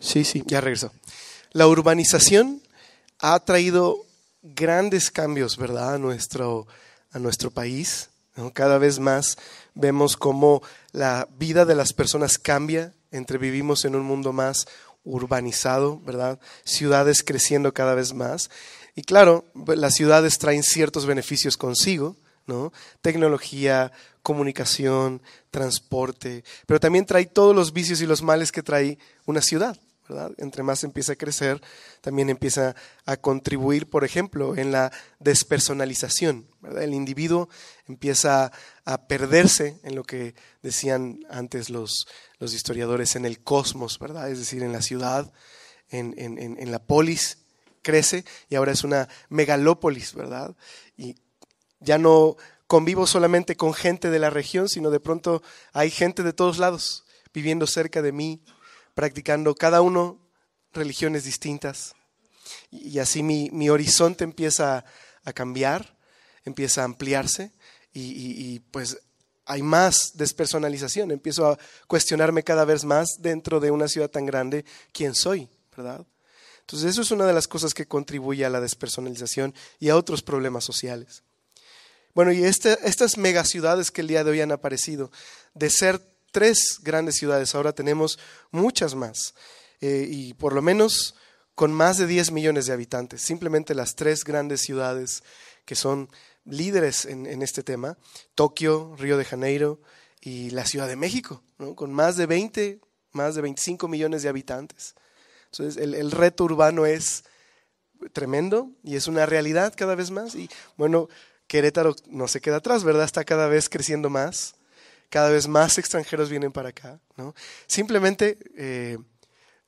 Sí, sí, ya regresó. La urbanización ha traído grandes cambios, ¿verdad?, a nuestro, a nuestro país. Cada vez más vemos cómo la vida de las personas cambia entre vivimos en un mundo más urbanizado, ¿verdad? Ciudades creciendo cada vez más. Y claro, las ciudades traen ciertos beneficios consigo, ¿no? Tecnología, comunicación, transporte, pero también trae todos los vicios y los males que trae una ciudad, entre más empieza a crecer, también empieza a contribuir, por ejemplo, en la despersonalización, El individuo empieza a perderse en lo que decían antes los, historiadores, en el cosmos, ¿verdad? Es decir, en la ciudad, en, en la polis, crece y ahora es una megalópolis, ¿verdad? Y ya no convivo solamente con gente de la región, sino de pronto hay gente de todos lados viviendo cerca de mí, practicando cada uno religiones distintas. Y así mi, horizonte empieza a cambiar, empieza a ampliarse y, pues hay más despersonalización. Empiezo a cuestionarme cada vez más dentro de una ciudad tan grande quién soy, ¿verdad? Entonces eso es una de las cosas que contribuye a la despersonalización y a otros problemas sociales. Bueno, y este, estas megaciudades que el día de hoy han aparecido, de ser tres grandes ciudades, ahora tenemos muchas más, eh, y por lo menos con más de 10 millones de habitantes, simplemente las tres grandes ciudades que son líderes en, este tema, Tokio, Río de Janeiro y la Ciudad de México, con más de 20, más de 25 millones de habitantes. Entonces, el, el reto urbano es tremendo y es una realidad cada vez más. Y bueno, Querétaro no se queda atrás, ¿verdad? Está cada vez creciendo más cada vez más extranjeros vienen para acá. Simplemente eh,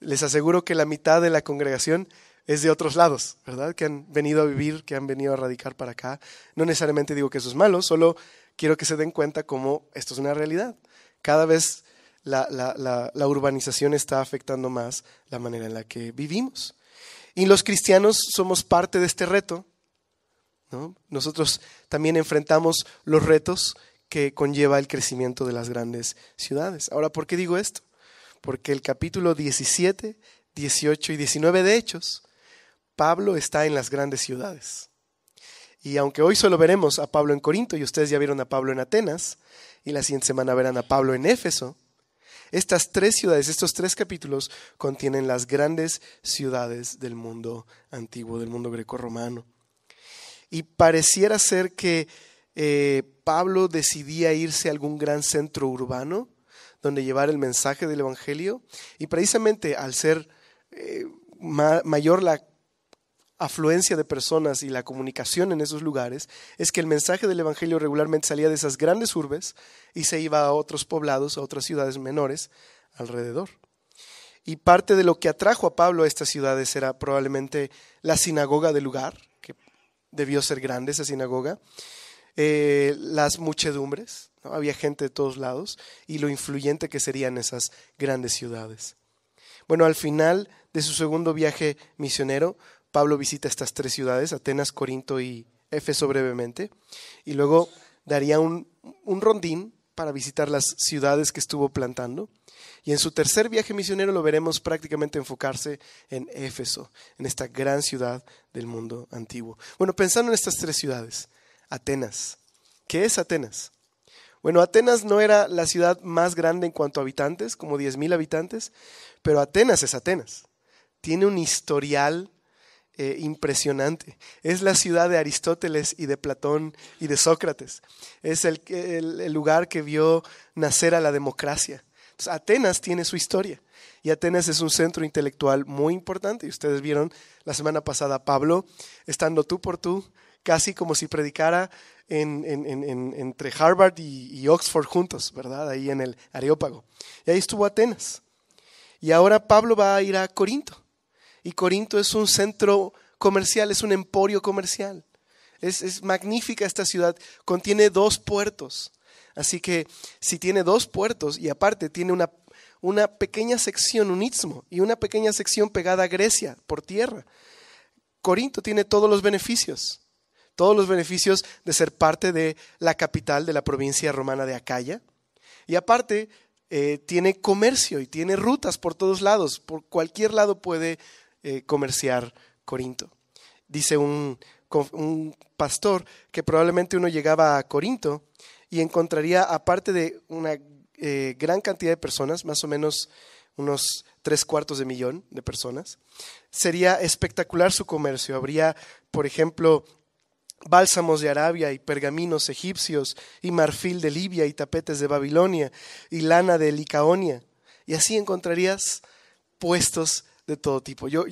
les aseguro que la mitad de la congregación es de otros lados, ¿verdad? Que han venido a vivir, que han venido a radicar para acá. No necesariamente digo que eso es malo, solo quiero que se den cuenta cómo esto es una realidad. Cada vez la, urbanización está afectando más la manera en la que vivimos. Y los cristianos somos parte de este reto. Nosotros también enfrentamos los retos que conlleva el crecimiento de las grandes ciudades. Ahora, ¿por qué digo esto? Porque el capítulo 17, 18 y 19 de Hechos, Pablo está en las grandes ciudades. Y aunque hoy solo veremos a Pablo en Corinto y ustedes ya vieron a Pablo en Atenas y la siguiente semana verán a Pablo en Éfeso, estas tres ciudades, estos tres capítulos contienen las grandes ciudades del mundo antiguo, del mundo greco-romano. Y pareciera ser que eh, Pablo decidía irse a algún gran centro urbano donde llevar el mensaje del Evangelio y precisamente al ser eh, mayor la afluencia de personas y la comunicación en esos lugares, es que el mensaje del Evangelio regularmente salía de esas grandes urbes y se iba a otros poblados, a otras ciudades menores alrededor. Y parte de lo que atrajo a Pablo a estas ciudades era probablemente la sinagoga del lugar, que debió ser grande esa sinagoga, eh, las muchedumbres, había gente de todos lados, y lo influyente que serían esas grandes ciudades. Bueno, al final de su segundo viaje misionero, Pablo visita estas tres ciudades, Atenas, Corinto y Éfeso brevemente, y luego daría un, un rondín para visitar las ciudades que estuvo plantando. Y en su tercer viaje misionero lo veremos prácticamente enfocarse en Éfeso, en esta gran ciudad del mundo antiguo. Bueno, pensando en estas tres ciudades, Atenas. ¿Qué es Atenas? Bueno, Atenas no era la ciudad más grande en cuanto a habitantes, como 10.000 habitantes, pero Atenas es Atenas. Tiene un historial eh, impresionante. Es la ciudad de Aristóteles y de Platón y de Sócrates. Es el, lugar que vio nacer a la democracia. Atenas tiene su historia. Y Atenas es un centro intelectual muy importante. Y ustedes vieron la semana pasada a Pablo, estando tú por tú casi como si predicara entre Harvard y, Oxford juntos, ¿verdad? Ahí en el Areópago. Y ahí estuvo Atenas. Y ahora Pablo va a ir a Corinto. Y Corinto es un centro comercial, es un emporio comercial. Es, magnífica esta ciudad, contiene dos puertos. Así que si tiene dos puertos y aparte tiene una, una pequeña sección, un istmo, y una pequeña sección pegada a Grecia por tierra, Corinto tiene todos los beneficios todos los beneficios de ser parte de la capital de la provincia romana de Acaya. Y aparte, eh, tiene comercio y tiene rutas por todos lados. Por cualquier lado puede eh, comerciar Corinto. Dice un, pastor que probablemente uno llegaba a Corinto y encontraría, aparte de una eh, gran cantidad de personas, más o menos unos tres cuartos de millón de personas, sería espectacular su comercio. Habría, por ejemplo, bálsamos de Arabia y pergaminos egipcios y marfil de Libia y tapetes de Babilonia y lana de Licaonia. Y así encontrarías puestos de todo tipo. Yo,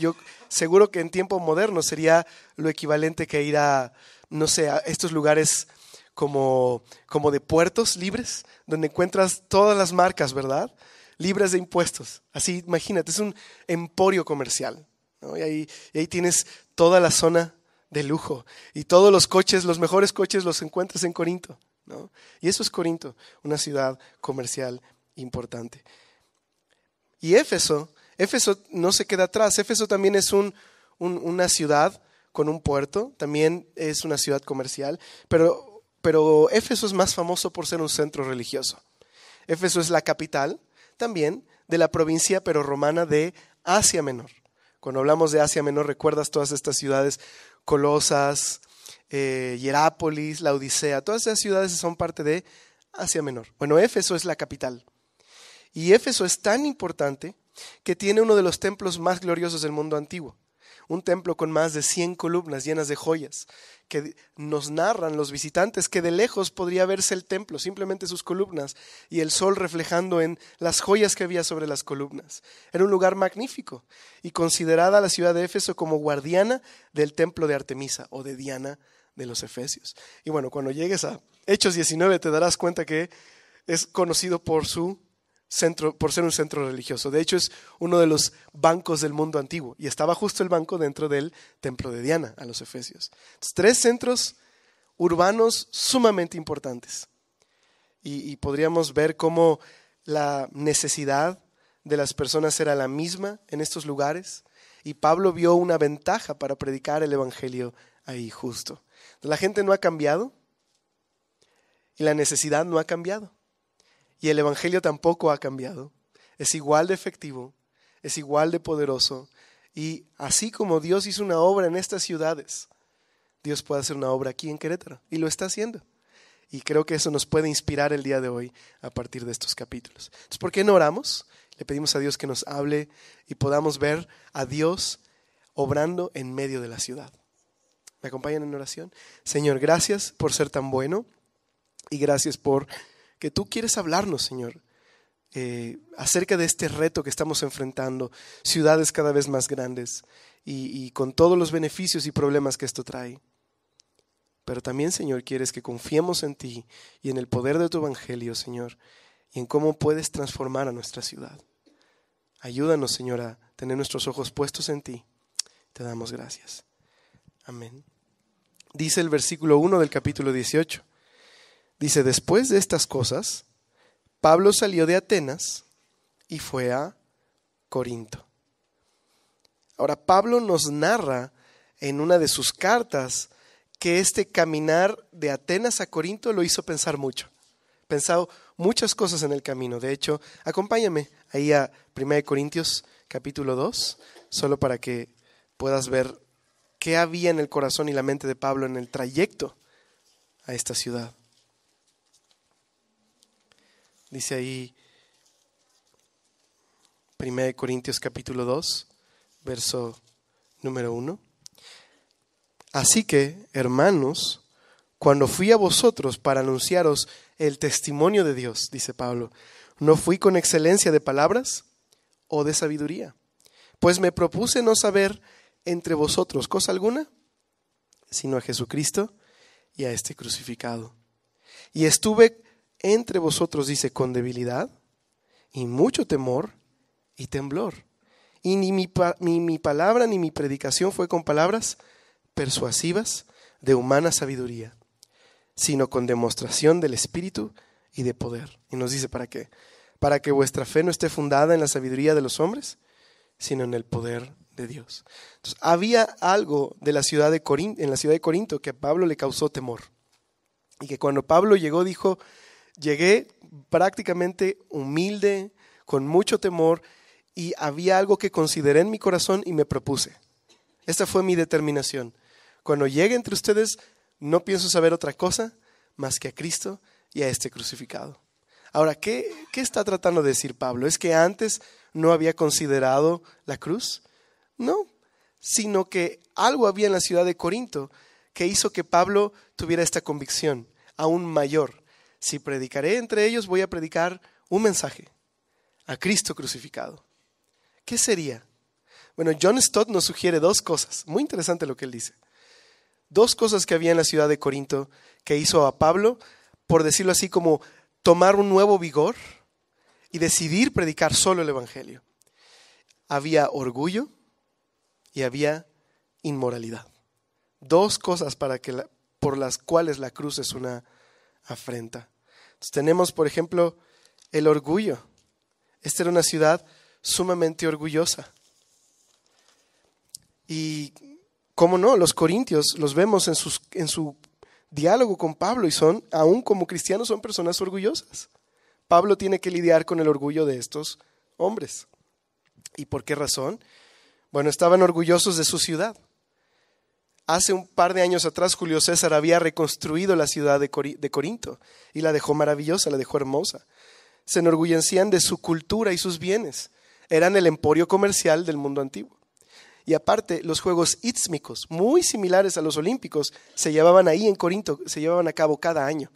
seguro que en tiempo moderno sería lo equivalente que ir a, no sé, a estos lugares como, como de puertos libres, donde encuentras todas las marcas, ¿verdad? Libres de impuestos. Así, imagínate, es un emporio comercial. Y, ahí, y ahí tienes toda la zona de lujo y todos los coches, los mejores coches los encuentras en Corinto. ¿no? Y eso es Corinto, una ciudad comercial importante. Y Éfeso, Éfeso no se queda atrás, Éfeso también es una ciudad con un puerto, también es una ciudad comercial, pero, pero Éfeso es más famoso por ser un centro religioso. Éfeso es la capital también de la provincia pero romana de Asia Menor. Cuando hablamos de Asia Menor, recuerdas todas estas ciudades, Colosas, eh, Hierápolis, la todas esas ciudades son parte de Asia Menor. Bueno, Éfeso es la capital. Y Éfeso es tan importante que tiene uno de los templos más gloriosos del mundo antiguo un templo con más de 100 columnas llenas de joyas, que nos narran los visitantes que de lejos podría verse el templo, simplemente sus columnas y el sol reflejando en las joyas que había sobre las columnas. Era un lugar magnífico y considerada la ciudad de Éfeso como guardiana del templo de Artemisa o de Diana de los Efesios. Y bueno, cuando llegues a Hechos 19 te darás cuenta que es conocido por su centro, por ser un centro religioso. De hecho, es uno de los bancos del mundo antiguo y estaba justo el banco dentro del templo de Diana, a los Efesios. tres centros urbanos sumamente importantes. Y, y podríamos ver cómo la necesidad de las personas era la misma en estos lugares y Pablo vio una ventaja para predicar el Evangelio ahí justo. La gente no ha cambiado y la necesidad no ha cambiado. Y el Evangelio tampoco ha cambiado. Es igual de efectivo, es igual de poderoso. Y así como Dios hizo una obra en estas ciudades, Dios puede hacer una obra aquí en Querétaro. Y lo está haciendo. Y creo que eso nos puede inspirar el día de hoy a partir de estos capítulos. Entonces, ¿por qué no oramos? Le pedimos a Dios que nos hable y podamos ver a Dios obrando en medio de la ciudad. ¿Me acompañan en oración? Señor, gracias por ser tan bueno y gracias por que tú quieres hablarnos, Señor, eh, acerca de este reto que estamos enfrentando, ciudades cada vez más grandes y, y con todos los beneficios y problemas que esto trae. Pero también, Señor, quieres que confiemos en ti y en el poder de tu Evangelio, Señor, y en cómo puedes transformar a nuestra ciudad. Ayúdanos, Señor, a tener nuestros ojos puestos en ti. Te damos gracias. Amén. Dice el versículo 1 del capítulo 18. Dice, después de estas cosas, Pablo salió de Atenas y fue a Corinto. Ahora, Pablo nos narra en una de sus cartas que este caminar de Atenas a Corinto lo hizo pensar mucho. Pensado muchas cosas en el camino. De hecho, acompáñame ahí a 1 Corintios capítulo 2, solo para que puedas ver qué había en el corazón y la mente de Pablo en el trayecto a esta ciudad. Dice ahí 1 Corintios capítulo 2, verso número 1. Así que, hermanos, cuando fui a vosotros para anunciaros el testimonio de Dios, dice Pablo, no fui con excelencia de palabras o de sabiduría, pues me propuse no saber entre vosotros cosa alguna, sino a Jesucristo y a este crucificado. Y estuve entre vosotros, dice, con debilidad y mucho temor y temblor. Y ni mi, mi palabra ni mi predicación fue con palabras persuasivas de humana sabiduría, sino con demostración del Espíritu y de poder. Y nos dice, ¿para qué? Para que vuestra fe no esté fundada en la sabiduría de los hombres, sino en el poder de Dios. Entonces, había algo de la ciudad de Corinto, en la ciudad de Corinto que a Pablo le causó temor. Y que cuando Pablo llegó dijo, Llegué prácticamente humilde, con mucho temor, y había algo que consideré en mi corazón y me propuse. Esta fue mi determinación. Cuando llegue entre ustedes, no pienso saber otra cosa más que a Cristo y a este crucificado. Ahora, ¿qué, ¿qué, está tratando de decir Pablo? ¿Es que antes no había considerado la cruz? No, sino que algo había en la ciudad de Corinto que hizo que Pablo tuviera esta convicción aún mayor si predicaré entre ellos, voy a predicar un mensaje, a Cristo crucificado. ¿Qué sería? Bueno, John Stott nos sugiere dos cosas, muy interesante lo que él dice. Dos cosas que había en la ciudad de Corinto que hizo a Pablo, por decirlo así, como tomar un nuevo vigor y decidir predicar solo el Evangelio. Había orgullo y había inmoralidad. Dos cosas para que por las cuales la cruz es una afrenta. Entonces, tenemos, por ejemplo, el orgullo. Esta era una ciudad sumamente orgullosa. Y, cómo no, los corintios los vemos en, en su diálogo con Pablo y son, aún como cristianos, son personas orgullosas. Pablo tiene que lidiar con el orgullo de estos hombres. ¿Y por qué razón? Bueno, estaban orgullosos de su ciudad hace un par de años atrás Julio César había reconstruido la ciudad de, Corinto y la dejó maravillosa, la dejó hermosa. Se enorgullecían de su cultura y sus bienes. Eran el emporio comercial del mundo antiguo. Y aparte, los Juegos Ítmicos, muy similares a los Olímpicos, se llevaban ahí en Corinto, se llevaban a cabo cada año.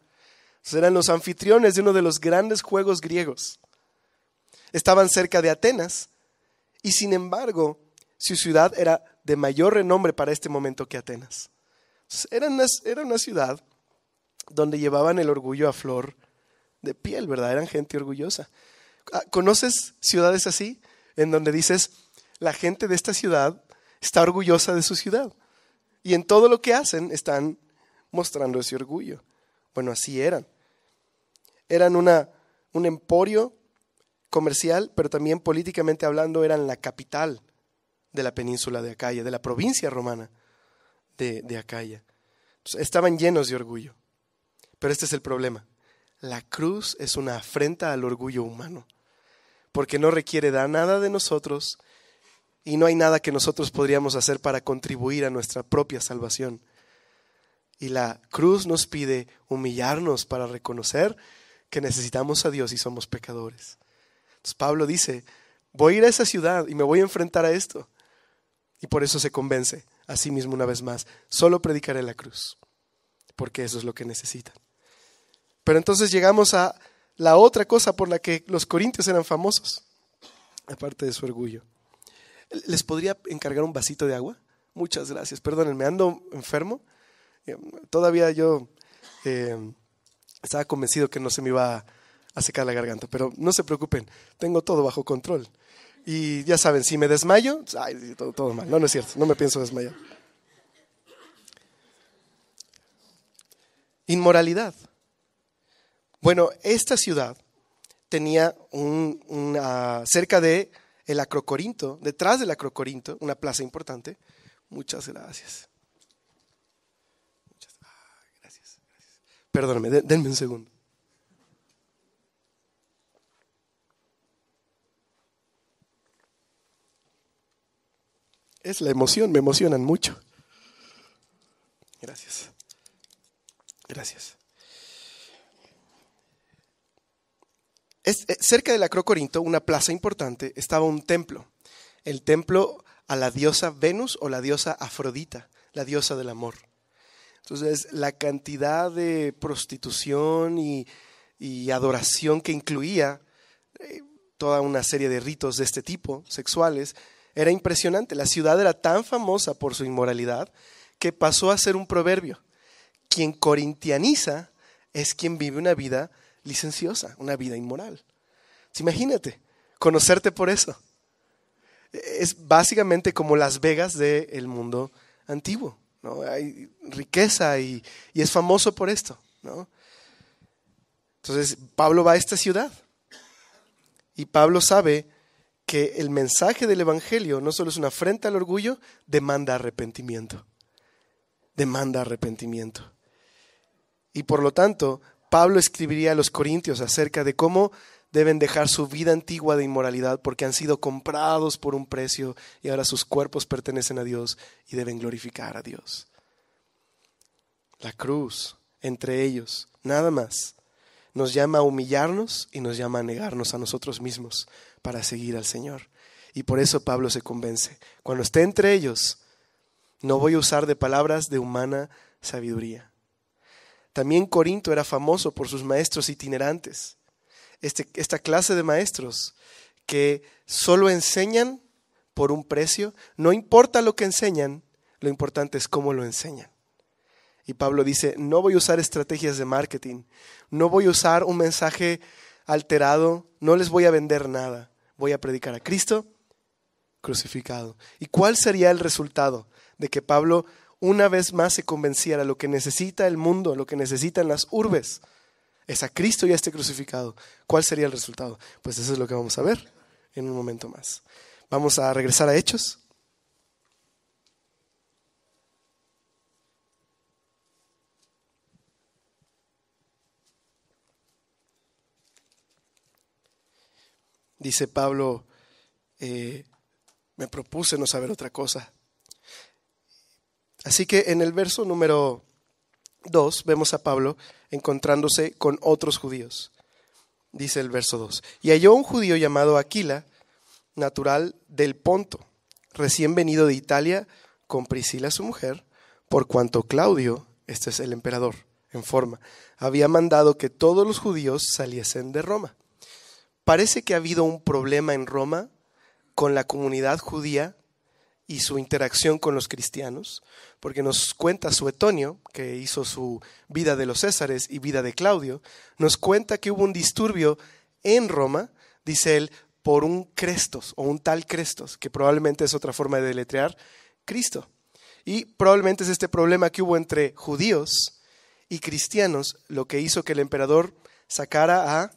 eran los anfitriones de uno de los grandes Juegos griegos. Estaban cerca de Atenas y sin embargo su ciudad era de mayor renombre para este momento que Atenas. Era una, era una ciudad donde llevaban el orgullo a flor de piel, ¿verdad? Eran gente orgullosa. Ah, ¿Conoces ciudades así? En donde dices, la gente de esta ciudad está orgullosa de su ciudad. Y en todo lo que hacen están mostrando ese orgullo. Bueno, así eran. Eran una, un emporio comercial, pero también políticamente hablando eran la capital de la península de Acaya, de la provincia romana de, de Acaya. estaban llenos de orgullo. Pero este es el problema. La cruz es una afrenta al orgullo humano, porque no requiere dar nada de nosotros y no hay nada que nosotros podríamos hacer para contribuir a nuestra propia salvación. Y la cruz nos pide humillarnos para reconocer que necesitamos a Dios y somos pecadores. Pablo dice, voy a ir a esa ciudad y me voy a enfrentar a esto. Y por eso se convence a sí mismo una vez más. Solo predicaré la cruz, porque eso es lo que necesitan. Pero entonces llegamos a la otra cosa por la que los corintios eran famosos, aparte de su orgullo. ¿Les podría encargar un vasito de agua? Muchas gracias. Perdónenme, ando enfermo. Eh, todavía yo eh, estaba convencido que no se me iba a secar la garganta, pero no se preocupen, tengo todo bajo control. Y ya saben, si me desmayo, pues, todo, mal. No, no es cierto, no me pienso desmayar. Inmoralidad. Bueno, esta ciudad tenía una, cerca de el Acrocorinto, detrás del Acrocorinto, una plaza importante. Muchas gracias. Muchas, ah, gracias, gracias. Perdóname, denme un segundo. Es la emoción, me emocionan mucho. Gracias. Gracias. Es, eh, cerca de la Crocorinto, una plaza importante, estaba un templo. El templo a la diosa Venus o la diosa Afrodita, la diosa del amor. Entonces, la cantidad de prostitución y, adoración que incluía eh, toda una serie de ritos de este tipo, sexuales, era impresionante. La ciudad era tan famosa por su inmoralidad que pasó a ser un proverbio. Quien corintianiza es quien vive una vida licenciosa, una vida inmoral. Pues imagínate, conocerte por eso. Es básicamente como Las Vegas del mundo antiguo. ¿no? Hay riqueza y, es famoso por esto. Entonces, Pablo va a esta ciudad. Y Pablo sabe que el mensaje del Evangelio no solo es una afrenta al orgullo, demanda arrepentimiento. Demanda arrepentimiento. Y por lo tanto, Pablo escribiría a los corintios acerca de cómo deben dejar su vida antigua de inmoralidad porque han sido comprados por un precio y ahora sus cuerpos pertenecen a Dios y deben glorificar a Dios. La cruz entre ellos, nada más, nos llama a humillarnos y nos llama a negarnos a nosotros mismos para seguir al Señor. Y por eso Pablo se convence. Cuando esté entre ellos, no voy a usar de palabras de humana sabiduría. También Corinto era famoso por sus maestros itinerantes. Este, esta clase de maestros que solo enseñan por un precio, no importa lo que enseñan, lo importante es cómo lo enseñan. Y Pablo dice, no voy a usar estrategias de marketing, no voy a usar un mensaje alterado, no les voy a vender nada voy a predicar a Cristo crucificado. ¿Y cuál sería el resultado de que Pablo una vez más se convenciera lo que necesita el mundo, lo que necesitan las urbes? Es a Cristo y a este crucificado. ¿Cuál sería el resultado? Pues eso es lo que vamos a ver en un momento más. Vamos a regresar a Hechos. dice Pablo, eh, me propuse no saber otra cosa. Así que en el verso número 2 vemos a Pablo encontrándose con otros judíos. Dice el verso 2. Y halló un judío llamado Aquila, natural del Ponto, recién venido de Italia con Priscila su mujer, por cuanto Claudio, este es el emperador en forma, había mandado que todos los judíos saliesen de Roma. Parece que ha habido un problema en Roma con la comunidad judía y su interacción con los cristianos, porque nos cuenta Suetonio, que hizo su vida de los Césares y vida de Claudio, nos cuenta que hubo un disturbio en Roma, dice él, por un Crestos o un tal Crestos, que probablemente es otra forma de deletrear Cristo. Y probablemente es este problema que hubo entre judíos y cristianos lo que hizo que el emperador sacara a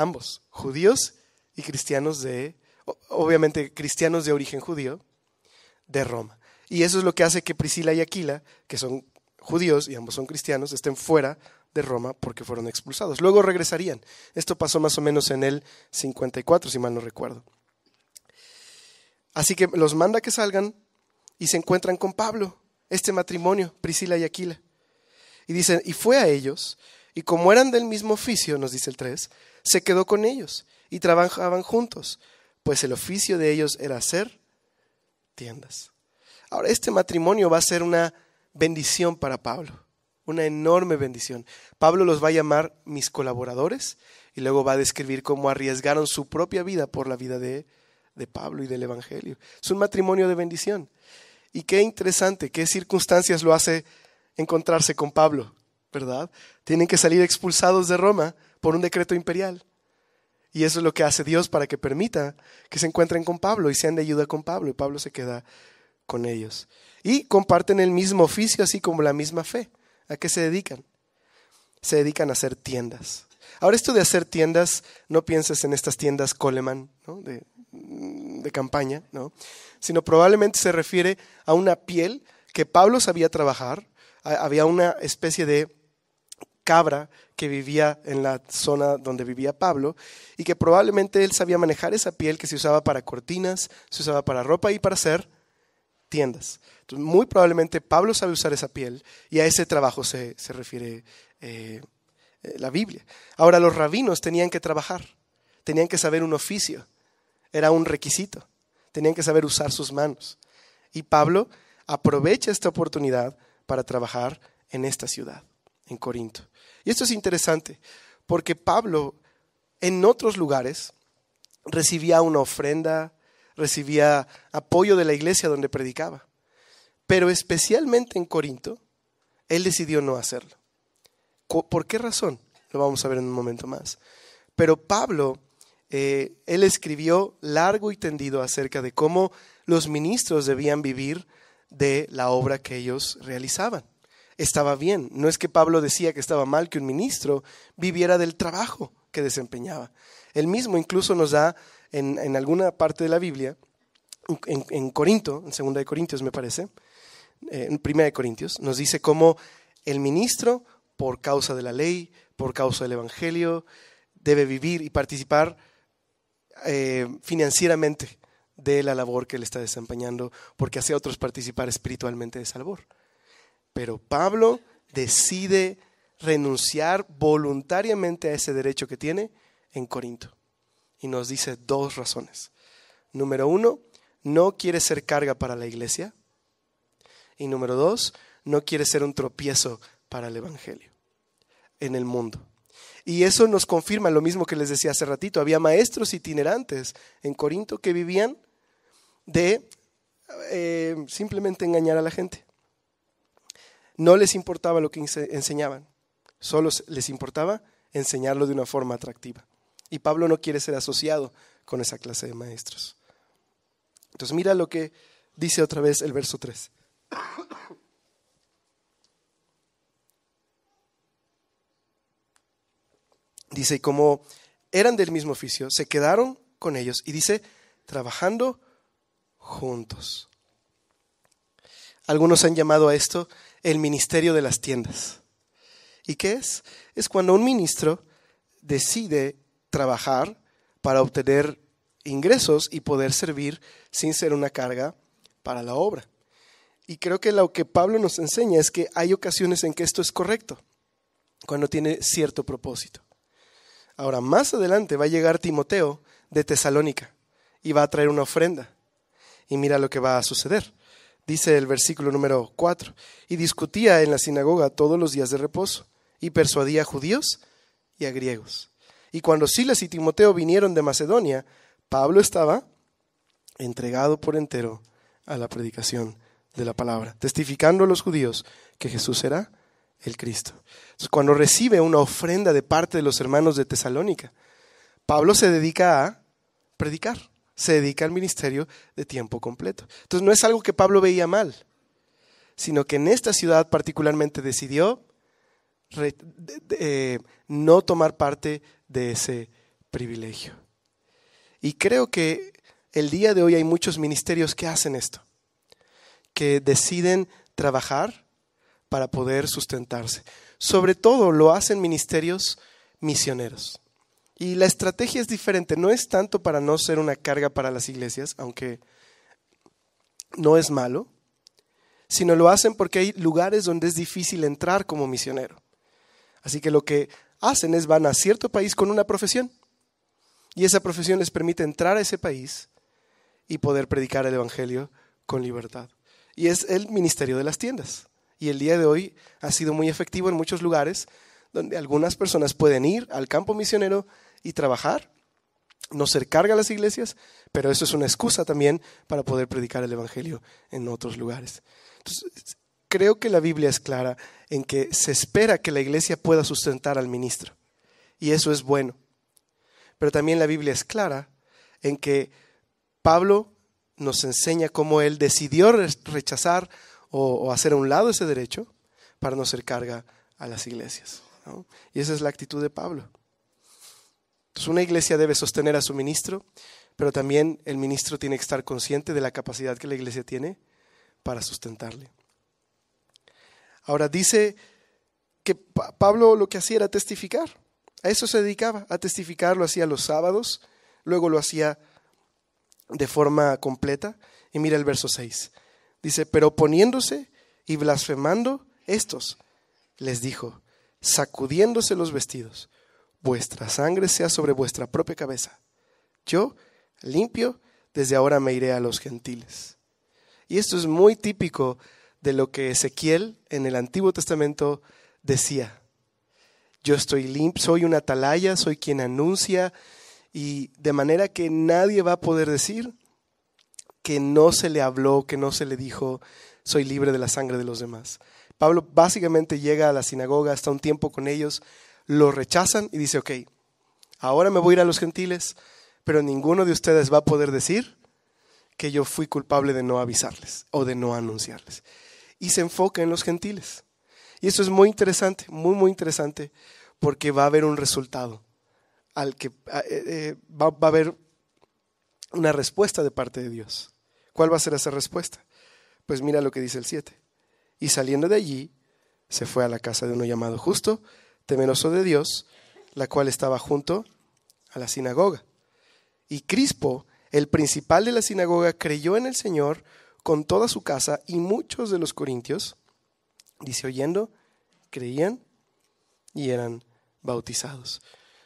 ambos, judíos y cristianos de, obviamente cristianos de origen judío, de Roma. Y eso es lo que hace que Priscila y Aquila, que son judíos y ambos son cristianos, estén fuera de Roma porque fueron expulsados. Luego regresarían. Esto pasó más o menos en el 54, si mal no recuerdo. Así que los manda que salgan y se encuentran con Pablo, este matrimonio, Priscila y Aquila. Y dicen, y fue a ellos y como eran del mismo oficio, nos dice el 3, se quedó con ellos y trabajaban juntos, pues el oficio de ellos era hacer tiendas. Ahora, este matrimonio va a ser una bendición para Pablo, una enorme bendición. Pablo los va a llamar mis colaboradores y luego va a describir cómo arriesgaron su propia vida por la vida de, de Pablo y del Evangelio. Es un matrimonio de bendición. Y qué interesante, qué circunstancias lo hace encontrarse con Pablo. ¿verdad? Tienen que salir expulsados de Roma por un decreto imperial. Y eso es lo que hace Dios para que permita que se encuentren con Pablo y sean de ayuda con Pablo. Y Pablo se queda con ellos. Y comparten el mismo oficio, así como la misma fe. ¿A qué se dedican? Se dedican a hacer tiendas. Ahora, esto de hacer tiendas, no pienses en estas tiendas Coleman, de, de campaña, ¿no? sino probablemente se refiere a una piel que Pablo sabía trabajar. Había una especie de cabra que vivía en la zona donde vivía Pablo y que probablemente él sabía manejar esa piel que se usaba para cortinas, se usaba para ropa y para hacer tiendas. muy probablemente Pablo sabe usar esa piel y a ese trabajo se, refiere eh, eh, la Biblia. Ahora, los rabinos tenían que trabajar, tenían que saber un oficio, era un requisito, tenían que saber usar sus manos. Y Pablo aprovecha esta oportunidad para trabajar en esta ciudad. Corinto. Y esto es interesante, porque Pablo en otros lugares recibía una ofrenda, recibía apoyo de la iglesia donde predicaba, pero especialmente en Corinto, él decidió no hacerlo. ¿Por qué razón? Lo vamos a ver en un momento más. Pero Pablo, eh, él escribió largo y tendido acerca de cómo los ministros debían vivir de la obra que ellos realizaban estaba bien. No es que Pablo decía que estaba mal que un ministro viviera del trabajo que desempeñaba. Él mismo incluso nos da en, alguna parte de la Biblia, en, Corinto, en segunda de Corintios me parece, eh, en primera de Corintios, nos dice cómo el ministro, por causa de la ley, por causa del Evangelio, debe vivir y participar eh, financieramente de la labor que él está desempeñando, porque hace a otros participar espiritualmente de, salvor, pero Pablo decide renunciar voluntariamente a ese derecho que tiene en Corinto. Y nos dice dos razones. Número uno, no quiere ser carga para la iglesia. Y número dos, no quiere ser un tropiezo para el Evangelio en el mundo. Y eso nos confirma lo mismo que les decía hace ratito. Había maestros itinerantes en Corinto que vivían de eh, simplemente engañar a la gente. No les importaba lo que enseñaban, solo les importaba enseñarlo de una forma atractiva. Y Pablo no quiere ser asociado con esa clase de maestros. Entonces mira lo que dice otra vez el verso 3. Dice, y como eran del mismo oficio, se quedaron con ellos y dice, trabajando juntos. Algunos han llamado a esto el ministerio de las tiendas. ¿Y qué es? Es cuando un ministro decide trabajar para obtener ingresos y poder servir sin ser una carga para la obra. Y creo que lo que Pablo nos enseña es que hay ocasiones en que esto es correcto, cuando tiene cierto propósito. Ahora, más adelante va a llegar Timoteo de Tesalónica y va a traer una ofrenda. Y mira lo que va a suceder. Dice el versículo número 4, y discutía en la sinagoga todos los días de reposo, y persuadía a judíos y a griegos. Y cuando Silas y Timoteo vinieron de Macedonia, Pablo estaba entregado por entero a la predicación de la palabra, testificando a los judíos que Jesús era el Cristo. cuando recibe una ofrenda de parte de los hermanos de Tesalónica, Pablo se dedica a predicar se dedica al ministerio de tiempo completo. Entonces no es algo que Pablo veía mal, sino que en esta ciudad particularmente decidió eh, no tomar parte de ese privilegio. Y creo que el día de hoy hay muchos ministerios que hacen esto, que deciden trabajar para poder sustentarse. Sobre todo lo hacen ministerios misioneros. Y la estrategia es diferente, no es tanto para no ser una carga para las iglesias, aunque no es malo, sino lo hacen porque hay lugares donde es difícil entrar como misionero. Así que lo que hacen es van a cierto país con una profesión y esa profesión les permite entrar a ese país y poder predicar el Evangelio con libertad. Y es el ministerio de las tiendas. Y el día de hoy ha sido muy efectivo en muchos lugares donde algunas personas pueden ir al campo misionero y trabajar, No ser carga a las iglesias, pero eso es una excusa también para poder predicar el Evangelio en otros lugares. creo que la Biblia es clara en que se espera que la iglesia pueda sustentar al ministro, y eso es bueno. Pero también la Biblia es clara en que Pablo nos enseña cómo él decidió rechazar o, hacer a un lado ese derecho para no ser carga a las iglesias. Y esa es la actitud de Pablo. Entonces una iglesia debe sostener a su ministro, pero también el ministro tiene que estar consciente de la capacidad que la iglesia tiene para sustentarle. Ahora dice que Pablo lo que hacía era testificar. A eso se dedicaba, a testificar, lo hacía los sábados, luego lo hacía de forma completa. Y mira el verso 6. Dice, pero poniéndose y blasfemando, estos les dijo, sacudiéndose los vestidos, vuestra sangre sea sobre vuestra propia cabeza. Yo, limpio, desde ahora me iré a los gentiles. Y esto es muy típico de lo que Ezequiel en el Antiguo Testamento decía. Yo estoy limpio, soy una atalaya, soy quien anuncia, y de manera que nadie va a poder decir que no se le habló, que no se le dijo, soy libre de la sangre de los demás. Pablo básicamente llega a la sinagoga, está un tiempo con ellos, lo rechazan y dice, ok, ahora me voy a ir a los gentiles, pero ninguno de ustedes va a poder decir que yo fui culpable de no avisarles o de no anunciarles. Y se enfoca en los gentiles. Y eso es muy interesante, muy, muy interesante, porque va a haber un resultado al que eh, eh, va, va a haber una respuesta de parte de Dios. ¿Cuál va a ser esa respuesta? Pues mira lo que dice el 7. Y saliendo de allí, se fue a la casa de uno llamado justo, temeroso de Dios, la cual estaba junto a la sinagoga. Y Crispo, el principal de la sinagoga, creyó en el Señor con toda su casa y muchos de los corintios, dice oyendo, creían y eran bautizados.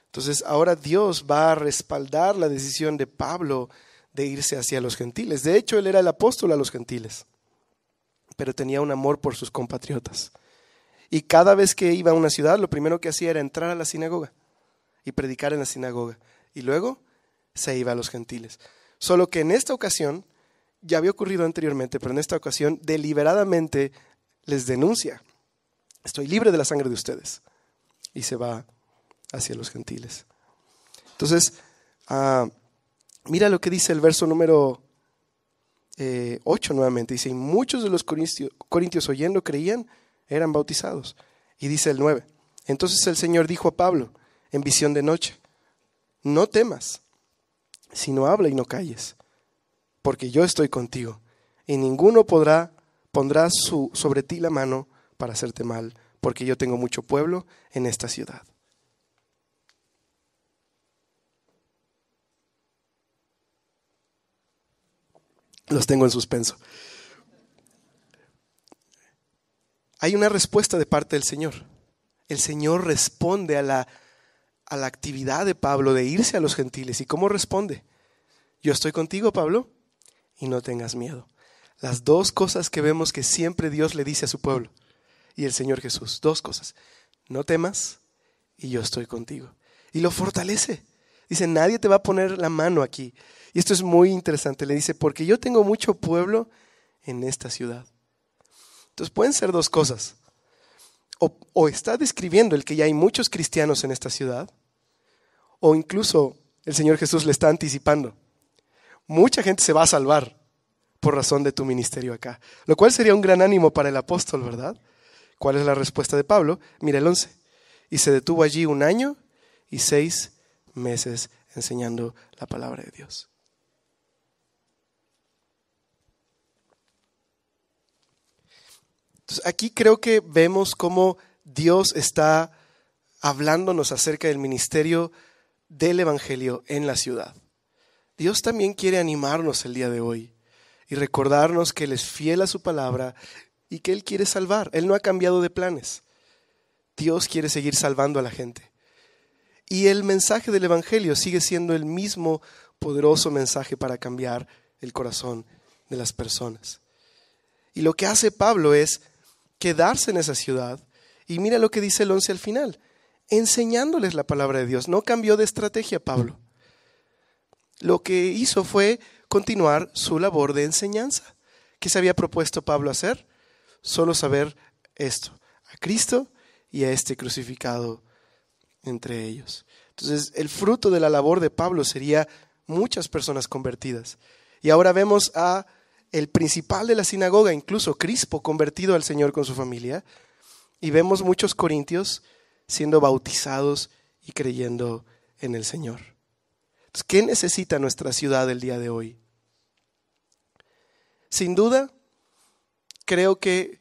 Entonces ahora Dios va a respaldar la decisión de Pablo de irse hacia los gentiles. De hecho, él era el apóstol a los gentiles, pero tenía un amor por sus compatriotas. Y cada vez que iba a una ciudad, lo primero que hacía era entrar a la sinagoga y predicar en la sinagoga. Y luego se iba a los gentiles. Solo que en esta ocasión, ya había ocurrido anteriormente, pero en esta ocasión deliberadamente les denuncia. Estoy libre de la sangre de ustedes. Y se va hacia los gentiles. Entonces, ah, mira lo que dice el verso número 8 eh, nuevamente. Dice, y muchos de los corintios oyendo creían eran bautizados. Y dice el 9. Entonces el Señor dijo a Pablo en visión de noche, no temas, sino habla y no calles, porque yo estoy contigo, y ninguno podrá pondrá sobre ti la mano para hacerte mal, porque yo tengo mucho pueblo en esta ciudad. Los tengo en suspenso. hay una respuesta de parte del Señor. El Señor responde a la, a la actividad de Pablo de irse a los gentiles. ¿Y cómo responde? Yo estoy contigo, Pablo, y no tengas miedo. Las dos cosas que vemos que siempre Dios le dice a su pueblo y el Señor Jesús. Dos cosas. No temas y yo estoy contigo. Y lo fortalece. Dice, nadie te va a poner la mano aquí. Y esto es muy interesante. Le dice, porque yo tengo mucho pueblo en esta ciudad. Entonces pueden ser dos cosas. O, está describiendo el que ya hay muchos cristianos en esta ciudad, o incluso el Señor Jesús le está anticipando. Mucha gente se va a salvar por razón de tu ministerio acá, lo cual sería un gran ánimo para el apóstol, ¿verdad? ¿Cuál es la respuesta de Pablo? Mira el 11. Y se detuvo allí un año y seis meses enseñando la palabra de Dios. aquí creo que vemos cómo Dios está hablándonos acerca del ministerio del Evangelio en la ciudad. Dios también quiere animarnos el día de hoy y recordarnos que Él es fiel a su palabra y que Él quiere salvar. Él no ha cambiado de planes. Dios quiere seguir salvando a la gente. Y el mensaje del Evangelio sigue siendo el mismo poderoso mensaje para cambiar el corazón de las personas. Y lo que hace Pablo es quedarse en esa ciudad. Y mira lo que dice el 11 al final, enseñándoles la palabra de Dios. No cambió de estrategia Pablo. Lo que hizo fue continuar su labor de enseñanza. ¿Qué se había propuesto Pablo hacer? Solo saber esto, a Cristo y a este crucificado entre ellos. Entonces, el fruto de la labor de Pablo sería muchas personas convertidas. Y ahora vemos a el principal de la sinagoga, incluso Crispo, convertido al Señor con su familia. Y vemos muchos corintios siendo bautizados y creyendo en el Señor. ¿Qué necesita nuestra ciudad el día de hoy? Sin duda, creo que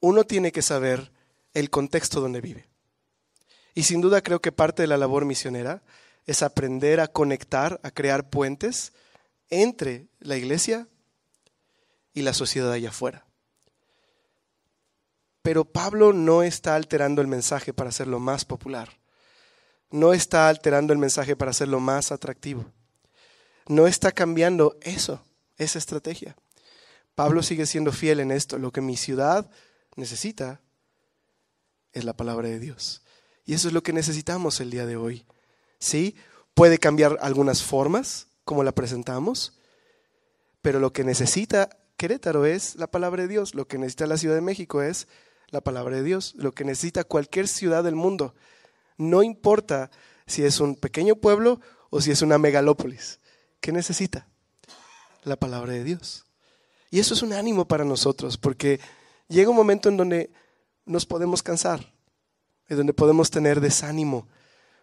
uno tiene que saber el contexto donde vive. Y sin duda creo que parte de la labor misionera es aprender a conectar, a crear puentes entre la iglesia y la sociedad allá afuera. Pero Pablo no está alterando el mensaje para hacerlo más popular. No está alterando el mensaje para hacerlo más atractivo. No está cambiando eso, esa estrategia. Pablo sigue siendo fiel en esto. Lo que mi ciudad necesita es la palabra de Dios. Y eso es lo que necesitamos el día de hoy. ¿Sí? Puede cambiar algunas formas, como la presentamos, pero lo que necesita Querétaro es la palabra de Dios, lo que necesita la Ciudad de México es la palabra de Dios, lo que necesita cualquier ciudad del mundo, no importa si es un pequeño pueblo o si es una megalópolis, ¿qué necesita? La palabra de Dios. Y eso es un ánimo para nosotros, porque llega un momento en donde nos podemos cansar, en donde podemos tener desánimo,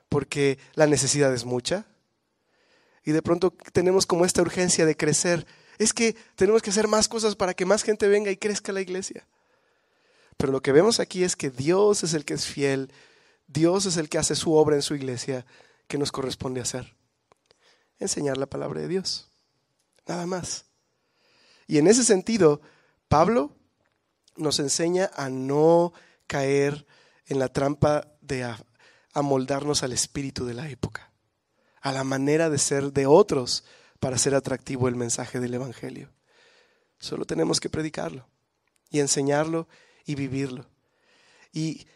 porque la necesidad es mucha, y de pronto tenemos como esta urgencia de crecer. Es que tenemos que hacer más cosas para que más gente venga y crezca la iglesia. Pero lo que vemos aquí es que Dios es el que es fiel, Dios es el que hace su obra en su iglesia que nos corresponde hacer. Enseñar la palabra de Dios. Nada más. Y en ese sentido, Pablo nos enseña a no caer en la trampa de amoldarnos al espíritu de la época a la manera de ser de otros para hacer atractivo el mensaje del Evangelio. Solo tenemos que predicarlo y enseñarlo y vivirlo. Y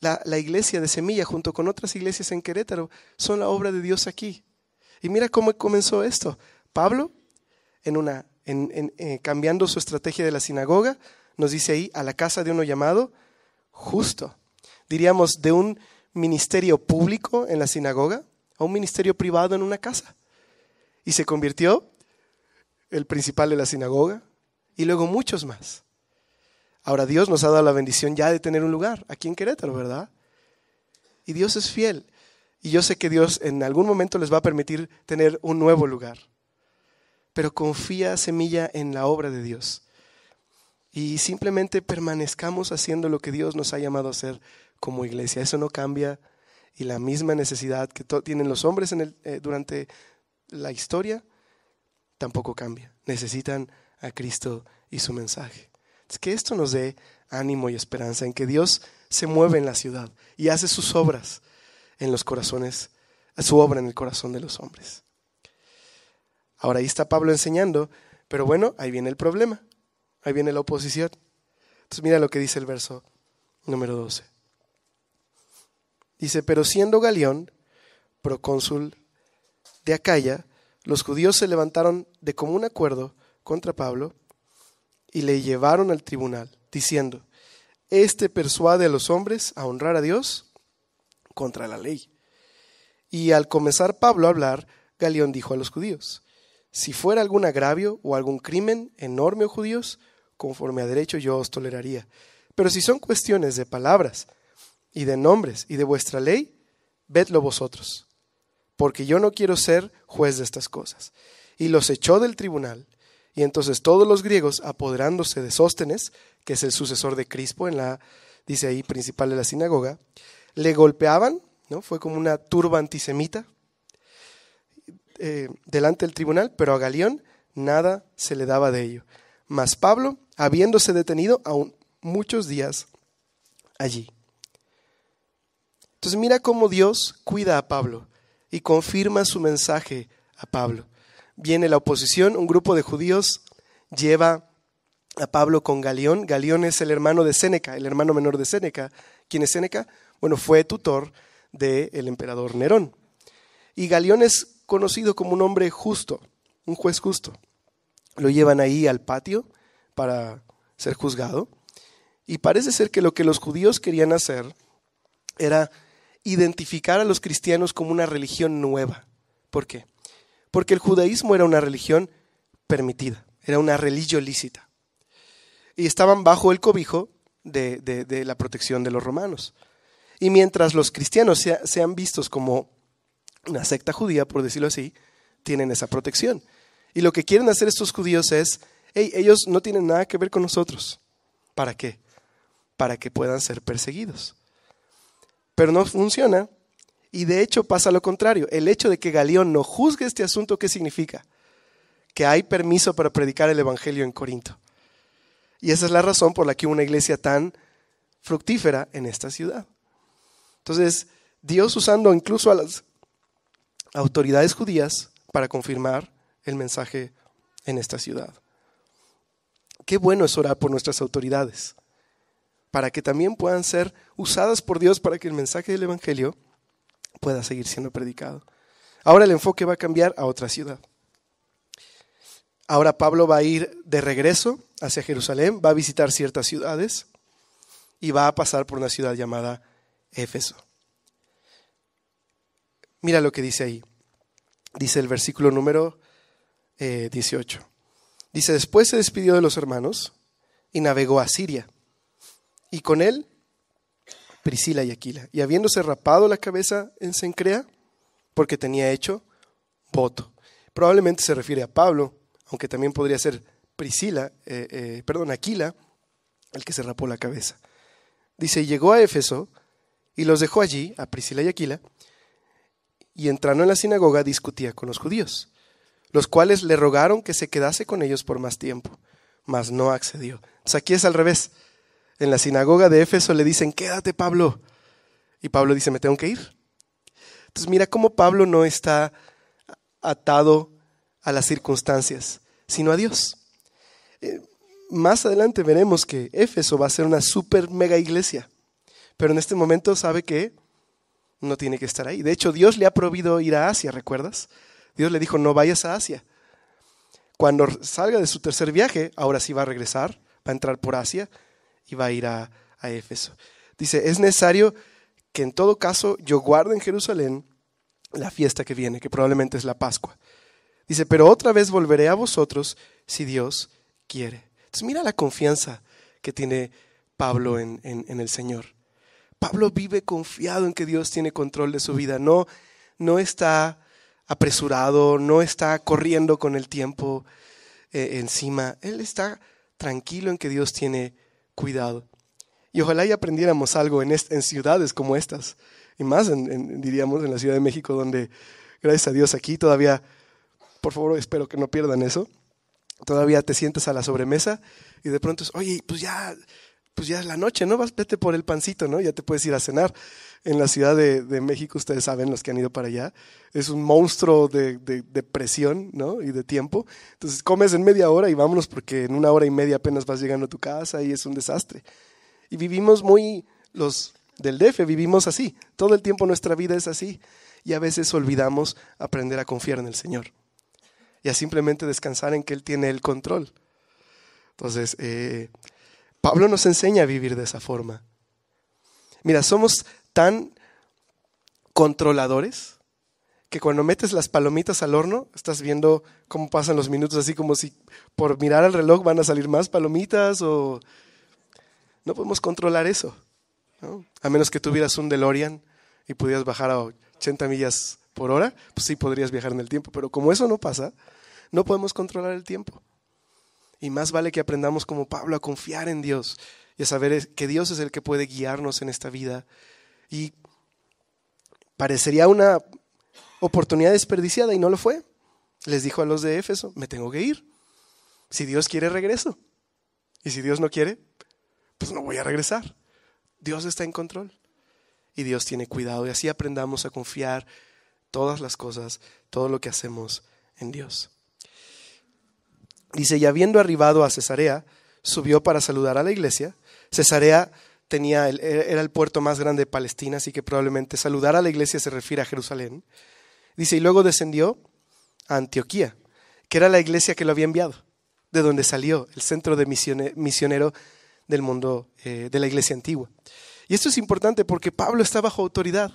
la, iglesia de Semilla, junto con otras iglesias en Querétaro, son la obra de Dios aquí. Y mira cómo comenzó esto. Pablo, en una, en, eh, cambiando su estrategia de la sinagoga, nos dice ahí, a la casa de uno llamado justo. Diríamos, de un ministerio público en la sinagoga, a un ministerio privado en una casa. Y se convirtió el principal de la sinagoga y luego muchos más. Ahora Dios nos ha dado la bendición ya de tener un lugar aquí en Querétaro, ¿verdad? Y Dios es fiel. Y yo sé que Dios en algún momento les va a permitir tener un nuevo lugar. Pero confía semilla en la obra de Dios. Y simplemente permanezcamos haciendo lo que Dios nos ha llamado a hacer como iglesia. Eso no cambia y la misma necesidad que tienen los hombres eh, durante la historia tampoco cambia. Necesitan a Cristo y su mensaje. Es que esto nos dé ánimo y esperanza en que Dios se mueve en la ciudad y hace sus obras en los corazones, su obra en el corazón de los hombres. Ahora ahí está Pablo enseñando, pero bueno, ahí viene el problema, ahí viene la oposición. Entonces mira lo que dice el verso número 12. Dice, pero siendo Galión, procónsul de Acaya, los judíos se levantaron de común acuerdo contra Pablo y le llevaron al tribunal, diciendo, este persuade a los hombres a honrar a Dios contra la ley. Y al comenzar Pablo a hablar, Galión dijo a los judíos, si fuera algún agravio o algún crimen enorme, oh judíos, conforme a derecho yo os toleraría. Pero si son cuestiones de palabras, y de nombres y de vuestra ley, vedlo vosotros, porque yo no quiero ser juez de estas cosas. Y los echó del tribunal, y entonces todos los griegos, apoderándose de Sóstenes, que es el sucesor de Crispo en la, dice ahí, principal de la sinagoga, le golpeaban, ¿no? Fue como una turba antisemita eh, delante del tribunal, pero a Galión nada se le daba de ello. Mas Pablo, habiéndose detenido aún muchos días allí. Entonces mira cómo Dios cuida a Pablo y confirma su mensaje a Pablo. Viene la oposición, un grupo de judíos lleva a Pablo con Galión. Galión es el hermano de Séneca, el hermano menor de Séneca. ¿Quién es Séneca? Bueno, fue tutor del emperador Nerón. Y Galión es conocido como un hombre justo, un juez justo. Lo llevan ahí al patio para ser juzgado. Y parece ser que lo que los judíos querían hacer era identificar a los cristianos como una religión nueva. ¿Por qué? Porque el judaísmo era una religión permitida, era una religión lícita. Y estaban bajo el cobijo de, la protección de los romanos. Y mientras los cristianos sean vistos como una secta judía, por decirlo así, tienen esa protección. Y lo que quieren hacer estos judíos es, hey, ellos no tienen nada que ver con nosotros. ¿Para qué? Para que puedan ser perseguidos pero no funciona. Y de hecho pasa lo contrario. El hecho de que Galeón no juzgue este asunto, ¿qué significa? Que hay permiso para predicar el Evangelio en Corinto. Y esa es la razón por la que hubo una iglesia tan fructífera en esta ciudad. Entonces, Dios usando incluso a las autoridades judías para confirmar el mensaje en esta ciudad. Qué bueno es orar por nuestras autoridades para que también puedan ser usadas por Dios para que el mensaje del Evangelio pueda seguir siendo predicado. Ahora el enfoque va a cambiar a otra ciudad. Ahora Pablo va a ir de regreso hacia Jerusalén, va a visitar ciertas ciudades y va a pasar por una ciudad llamada Éfeso. Mira lo que dice ahí. Dice el versículo número 18. Eh, dice, después se despidió de los hermanos y navegó a Siria y con él Priscila y Aquila. Y habiéndose rapado la cabeza en Sencrea, porque tenía hecho voto. Probablemente se refiere a Pablo, aunque también podría ser Priscila, eh, eh, perdón, Aquila, el que se rapó la cabeza. Dice, llegó a Éfeso y los dejó allí, a Priscila y Aquila, y entrando en la sinagoga discutía con los judíos, los cuales le rogaron que se quedase con ellos por más tiempo, mas no accedió. Entonces pues aquí es al revés en la sinagoga de Éfeso le dicen, quédate Pablo. Y Pablo dice, me tengo que ir. Entonces mira cómo Pablo no está atado a las circunstancias, sino a Dios. Eh, más adelante veremos que Éfeso va a ser una super mega iglesia, pero en este momento sabe que no tiene que estar ahí. De hecho, Dios le ha prohibido ir a Asia, ¿recuerdas? Dios le dijo, no vayas a Asia. Cuando salga de su tercer viaje, ahora sí va a regresar, va a entrar por Asia, va a ir a, Éfeso. Dice, es necesario que en todo caso yo guarde en Jerusalén la fiesta que viene, que probablemente es la Pascua. Dice, pero otra vez volveré a vosotros si Dios quiere. Entonces mira la confianza que tiene Pablo en, el Señor. Pablo vive confiado en que Dios tiene control de su vida, no, no está apresurado, no está corriendo con el tiempo eh, encima, él está tranquilo en que Dios tiene cuidado. Y ojalá y aprendiéramos algo en, en ciudades como estas, y más, diríamos, en la Ciudad de México, donde, gracias a Dios, aquí todavía, por favor, espero que no pierdan eso, todavía te sientas a la sobremesa y de pronto es, oye, pues ya, pues ya es la noche, ¿no? Vas, vete por el pancito, ¿no? Ya te puedes ir a cenar. En la Ciudad de, México, ustedes saben, los que han ido para allá, es un monstruo de, presión, ¿no? Y de tiempo. Entonces comes en media hora y vámonos porque en una hora y media apenas vas llegando a tu casa y es un desastre. Y vivimos muy, los del DF, vivimos así. Todo el tiempo nuestra vida es así. Y a veces olvidamos aprender a confiar en el Señor. Y a simplemente descansar en que Él tiene el control. Entonces, eh, Pablo nos enseña a vivir de esa forma. Mira, somos tan controladores que cuando metes las palomitas al horno, estás viendo cómo pasan los minutos, así como si por mirar al reloj van a salir más palomitas o... No podemos controlar eso, a menos que tuvieras un DeLorean y pudieras bajar a 80 millas por hora, pues sí podrías viajar en el tiempo, pero como eso no pasa, no podemos controlar el tiempo. Y más vale que aprendamos como Pablo a confiar en Dios y a saber que Dios es el que puede guiarnos en esta vida. Y parecería una oportunidad desperdiciada y no lo fue. Les dijo a los de Éfeso, me tengo que ir. Si Dios quiere, regreso. Y si Dios no quiere, pues no voy a regresar. Dios está en control. Y Dios tiene cuidado. Y así aprendamos a confiar todas las cosas, todo lo que hacemos en Dios. Dice, y habiendo arribado a Cesarea, subió para saludar a la iglesia. Cesarea tenía e, era el puerto más grande de Palestina, así que probablemente saludar a la iglesia se refiere a Jerusalén. Dice, y luego descendió a Antioquía, que era la iglesia que lo había enviado, de donde salió el centro de misione, misionero del mundo, eh, de la iglesia antigua. Y esto es importante porque Pablo está bajo autoridad.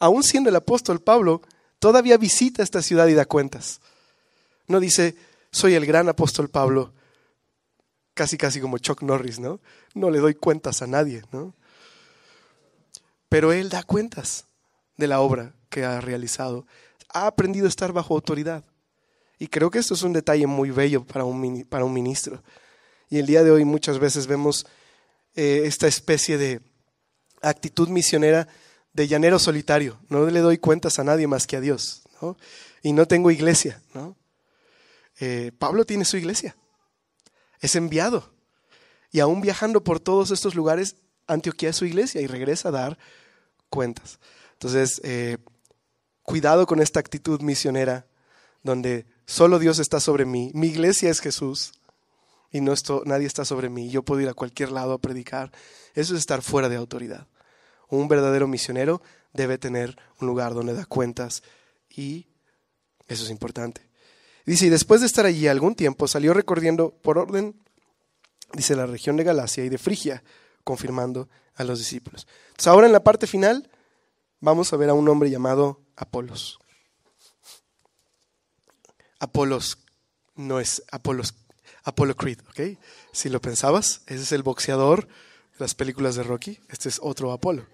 Aún siendo el apóstol Pablo, todavía visita esta ciudad y da cuentas. No dice, soy el gran apóstol Pablo, casi casi como Chuck Norris, ¿no? No le doy cuentas a nadie, ¿no? Pero él da cuentas de la obra que ha realizado. Ha aprendido a estar bajo autoridad. Y creo que esto es un detalle muy bello para un, ministro. Y el día de hoy muchas veces vemos eh, esta especie de actitud misionera de llanero solitario. No le doy cuentas a nadie más que a Dios. ¿no? Y no tengo iglesia. ¿no? Eh, Pablo tiene su iglesia, es enviado. Y aún viajando por todos estos lugares, Antioquía es su iglesia y regresa a dar cuentas. Entonces, eh, cuidado con esta actitud misionera donde solo Dios está sobre mí, mi iglesia es Jesús y no esto, nadie está sobre mí, yo puedo ir a cualquier lado a predicar. Eso es estar fuera de autoridad. Un verdadero misionero debe tener un lugar donde da cuentas y eso es importante. Dice, y después de estar allí algún tiempo, salió recorriendo por orden, dice, la región de Galacia y de Frigia, confirmando a los discípulos. Entonces ahora en la parte final vamos a ver a un hombre llamado Apolos. Apolos no es Apolos, Apolo Creed, ¿ok? Si lo pensabas, ese es el boxeador de las películas de Rocky, este es otro Apolo.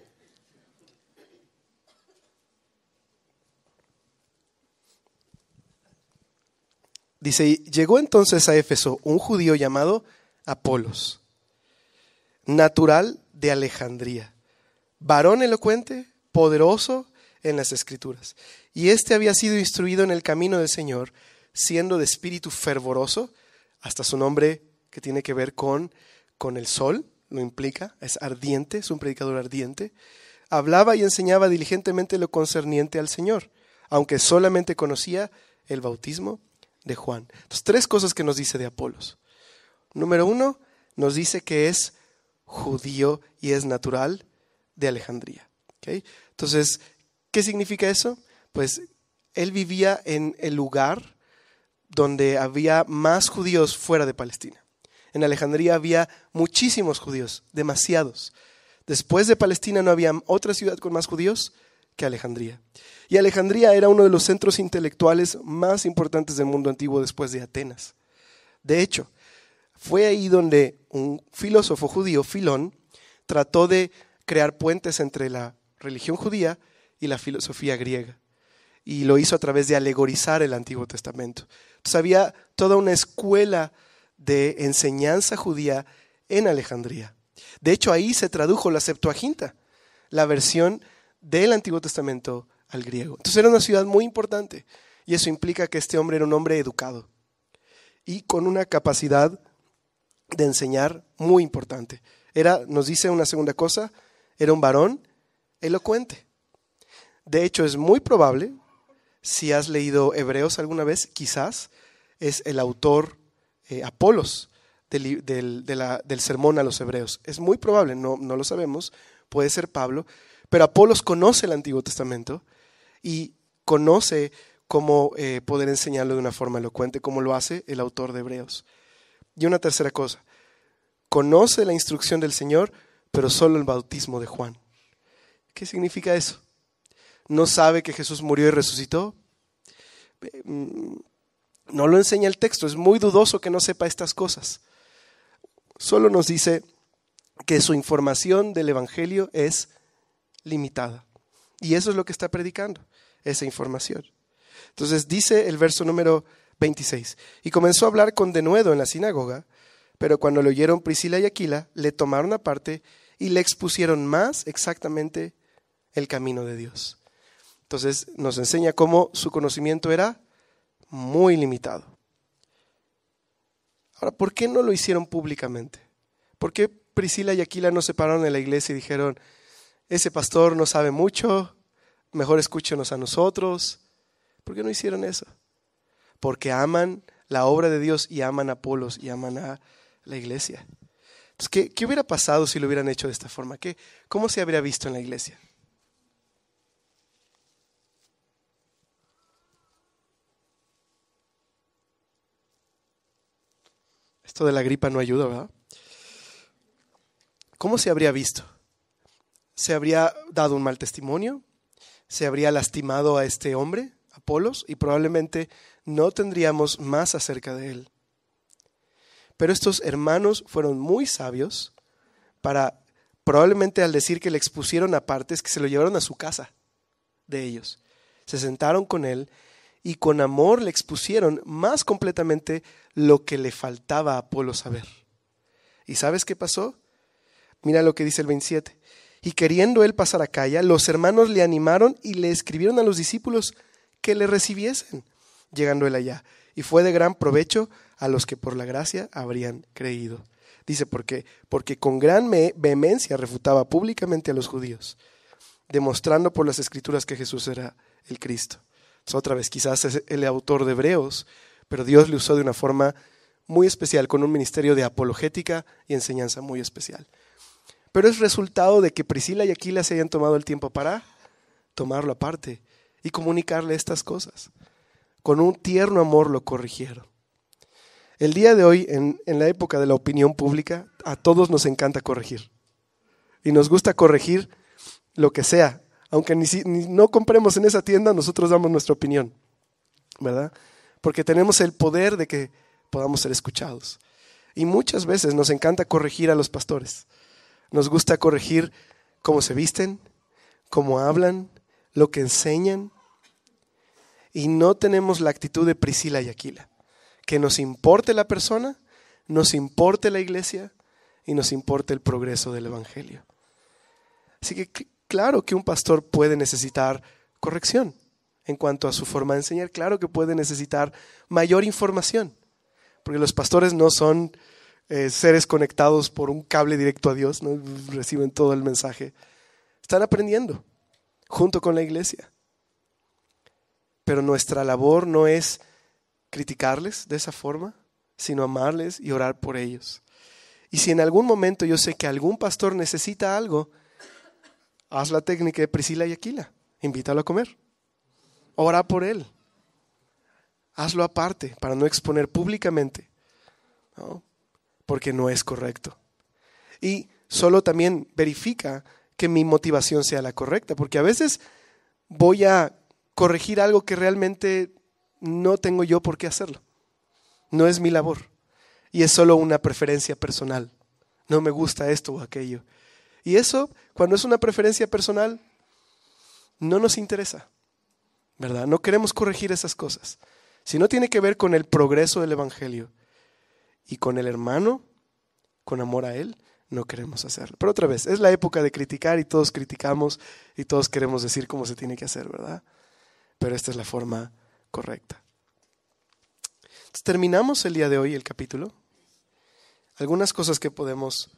Dice, llegó entonces a Éfeso un judío llamado Apolos, natural de Alejandría, varón elocuente, poderoso en las escrituras. Y este había sido instruido en el camino del Señor, siendo de espíritu fervoroso, hasta su nombre que tiene que ver con, con el sol, lo implica, es ardiente, es un predicador ardiente. Hablaba y enseñaba diligentemente lo concerniente al Señor, aunque solamente conocía el bautismo de Juan. Entonces, tres cosas que nos dice de Apolos. Número uno, nos dice que es judío y es natural de Alejandría. Entonces, ¿qué significa eso? Pues él vivía en el lugar donde había más judíos fuera de Palestina. En Alejandría había muchísimos judíos, demasiados. Después de Palestina no había otra ciudad con más judíos que Alejandría. Y Alejandría era uno de los centros intelectuales más importantes del mundo antiguo después de Atenas. De hecho, fue ahí donde un filósofo judío, Filón, trató de crear puentes entre la religión judía y la filosofía griega. Y lo hizo a través de alegorizar el Antiguo Testamento. Entonces había toda una escuela de enseñanza judía en Alejandría. De hecho, ahí se tradujo la Septuaginta, la versión del Antiguo Testamento al griego. Entonces era una ciudad muy importante y eso implica que este hombre era un hombre educado y con una capacidad de enseñar muy importante. Era, nos dice una segunda cosa, era un varón elocuente. De hecho, es muy probable, si has leído Hebreos alguna vez, quizás es el autor eh, Apolos del, del, sermón a los Hebreos. Es muy probable, no, no lo sabemos, puede ser Pablo, pero Apolos conoce el Antiguo Testamento y conoce cómo eh, poder enseñarlo de una forma elocuente, como lo hace el autor de Hebreos. Y una tercera cosa, conoce la instrucción del Señor, pero solo el bautismo de Juan. ¿Qué significa eso? ¿No sabe que Jesús murió y resucitó? Eh, mm, no lo enseña el texto, es muy dudoso que no sepa estas cosas. Solo nos dice que su información del Evangelio es limitada. Y eso es lo que está predicando, esa información. Entonces dice el verso número 26, y comenzó a hablar con denuedo en la sinagoga, pero cuando lo oyeron Priscila y Aquila, le tomaron aparte y le expusieron más exactamente el camino de Dios. Entonces nos enseña cómo su conocimiento era muy limitado. Ahora, ¿por qué no lo hicieron públicamente? ¿Por qué Priscila y Aquila no se pararon en la iglesia y dijeron, ese pastor no sabe mucho, mejor escúchenos a nosotros. ¿Por qué no hicieron eso? Porque aman la obra de Dios y aman a Apolos y aman a la iglesia. Entonces, ¿qué, hubiera pasado si lo hubieran hecho de esta forma? ¿Qué, ¿Cómo se habría visto en la iglesia? Esto de la gripa no ayuda, ¿verdad? ¿Cómo se habría visto? se habría dado un mal testimonio, se habría lastimado a este hombre, Apolos, y probablemente no tendríamos más acerca de él. Pero estos hermanos fueron muy sabios para, probablemente al decir que le expusieron a partes, que se lo llevaron a su casa de ellos. Se sentaron con él y con amor le expusieron más completamente lo que le faltaba a Apolo saber. ¿Y sabes qué pasó? Mira lo que dice el 27. Y queriendo él pasar a Calla, los hermanos le animaron y le escribieron a los discípulos que le recibiesen, llegando él allá. Y fue de gran provecho a los que por la gracia habrían creído. Dice, ¿por qué? Porque con gran vehemencia refutaba públicamente a los judíos, demostrando por las escrituras que Jesús era el Cristo. otra vez, quizás es el autor de Hebreos, pero Dios le usó de una forma muy especial, con un ministerio de apologética y enseñanza muy especial pero es resultado de que Priscila y Aquila se hayan tomado el tiempo para tomarlo aparte y comunicarle estas cosas. Con un tierno amor lo corrigieron. El día de hoy, en, la época de la opinión pública, a todos nos encanta corregir. Y nos gusta corregir lo que sea. Aunque no compremos en esa tienda, nosotros damos nuestra opinión. ¿Verdad? Porque tenemos el poder de que podamos ser escuchados. Y muchas veces nos encanta corregir a los pastores. Nos gusta corregir cómo se visten, cómo hablan, lo que enseñan. Y no tenemos la actitud de Priscila y Aquila. Que nos importe la persona, nos importe la iglesia y nos importe el progreso del Evangelio. Así que claro que un pastor puede necesitar corrección en cuanto a su forma de enseñar. Claro que puede necesitar mayor información, porque los pastores no son eh, seres conectados por un cable directo a Dios, reciben todo el mensaje. Están aprendiendo junto con la iglesia. Pero nuestra labor no es criticarles de esa forma, sino amarles y orar por ellos. Y si en algún momento yo sé que algún pastor necesita algo, haz la técnica de Priscila y Aquila, invítalo a comer, ora por él, hazlo aparte para no exponer públicamente. ¿no? porque no es correcto. Y solo también verifica que mi motivación sea la correcta, porque a veces voy a corregir algo que realmente no tengo yo por qué hacerlo. No es mi labor. Y es solo una preferencia personal. No me gusta esto o aquello. Y eso, cuando es una preferencia personal, no nos interesa. ¿Verdad? No queremos corregir esas cosas. Si no tiene que ver con el progreso del Evangelio, y con el hermano, con amor a él, no queremos hacerlo. Pero otra vez, es la época de criticar y todos criticamos y todos queremos decir cómo se tiene que hacer, ¿verdad? Pero esta es la forma correcta. terminamos el día de hoy el capítulo. Algunas cosas que podemos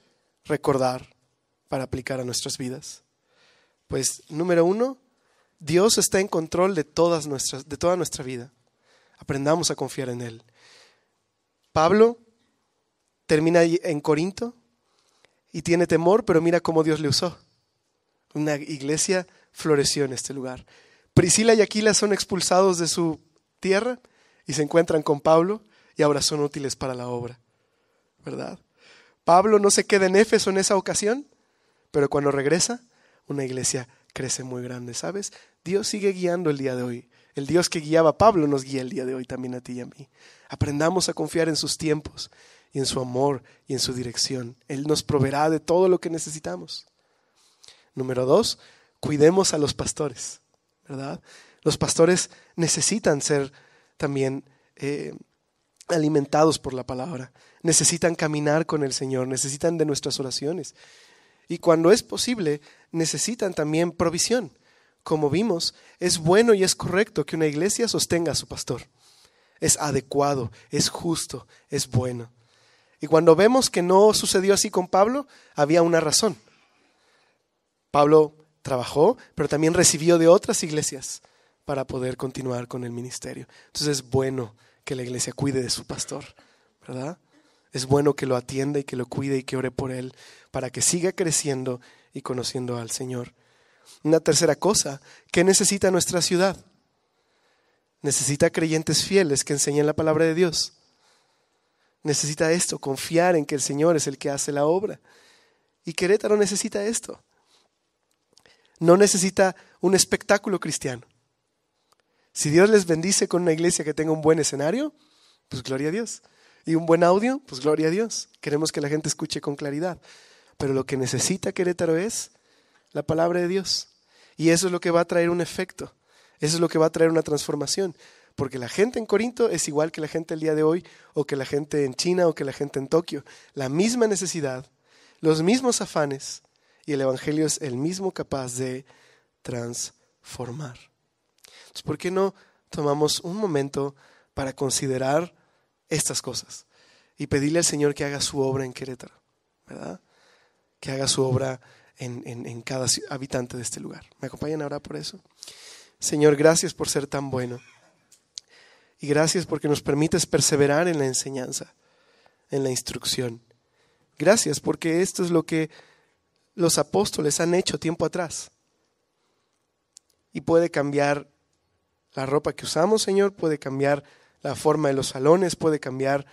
recordar para aplicar a nuestras vidas. Pues número uno, Dios está en control de, todas nuestras, de toda nuestra vida. Aprendamos a confiar en Él. Pablo termina en Corinto y tiene temor, pero mira cómo Dios le usó. Una iglesia floreció en este lugar. Priscila y Aquila son expulsados de su tierra y se encuentran con Pablo y ahora son útiles para la obra. ¿Verdad? Pablo no se queda en Éfeso en esa ocasión, pero cuando regresa, una iglesia crece muy grande, ¿sabes? Dios sigue guiando el día de hoy. El Dios que guiaba a Pablo nos guía el día de hoy también a ti y a mí. Aprendamos a confiar en sus tiempos en su amor y en su dirección. Él nos proveerá de todo lo que necesitamos. Número dos, cuidemos a los pastores, ¿verdad? Los pastores necesitan ser también eh, alimentados por la palabra, necesitan caminar con el Señor, necesitan de nuestras oraciones y cuando es posible necesitan también provisión. Como vimos, es bueno y es correcto que una iglesia sostenga a su pastor. Es adecuado, es justo, es bueno. Y cuando vemos que no sucedió así con Pablo, había una razón. Pablo trabajó, pero también recibió de otras iglesias para poder continuar con el ministerio. Entonces es bueno que la iglesia cuide de su pastor, ¿verdad? Es bueno que lo atienda y que lo cuide y que ore por él para que siga creciendo y conociendo al Señor. Una tercera cosa, ¿qué necesita nuestra ciudad? Necesita creyentes fieles que enseñen la palabra de Dios necesita esto, confiar en que el Señor es el que hace la obra. Y Querétaro necesita esto. No necesita un espectáculo cristiano. Si Dios les bendice con una iglesia que tenga un buen escenario, pues gloria a Dios. Y un buen audio, pues gloria a Dios. Queremos que la gente escuche con claridad. Pero lo que necesita Querétaro es la palabra de Dios. Y eso es lo que va a traer un efecto. Eso es lo que va a traer una transformación porque la gente en Corinto es igual que la gente el día de hoy, o que la gente en China, o que la gente en Tokio. La misma necesidad, los mismos afanes, y el Evangelio es el mismo capaz de transformar. Entonces, ¿por qué no tomamos un momento para considerar estas cosas y pedirle al Señor que haga su obra en Querétaro, ¿verdad? Que haga su obra en, en cada habitante de este lugar. ¿Me acompañan ahora por eso? Señor, gracias por ser tan bueno. Y gracias porque nos permites perseverar en la enseñanza, en la instrucción. Gracias porque esto es lo que los apóstoles han hecho tiempo atrás. Y puede cambiar la ropa que usamos, Señor, puede cambiar la forma de los salones, puede cambiar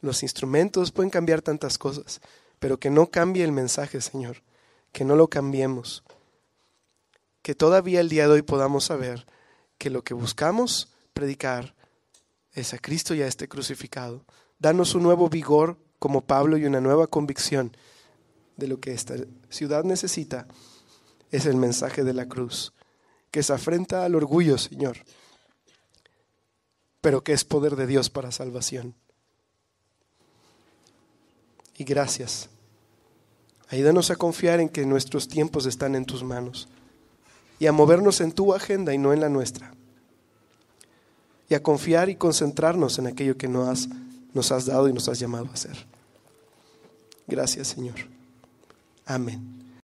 los instrumentos, pueden cambiar tantas cosas, pero que no cambie el mensaje, Señor, que no lo cambiemos, que todavía el día de hoy podamos saber que lo que buscamos predicar a Cristo y a este crucificado. Danos un nuevo vigor como Pablo y una nueva convicción de lo que esta ciudad necesita es el mensaje de la cruz, que se afrenta al orgullo, Señor, pero que es poder de Dios para salvación. Y gracias. Ayúdanos a confiar en que nuestros tiempos están en tus manos y a movernos en tu agenda y no en la nuestra y a confiar y concentrarnos en aquello que nos has, nos has dado y nos has llamado a hacer. Gracias, Señor. Amén.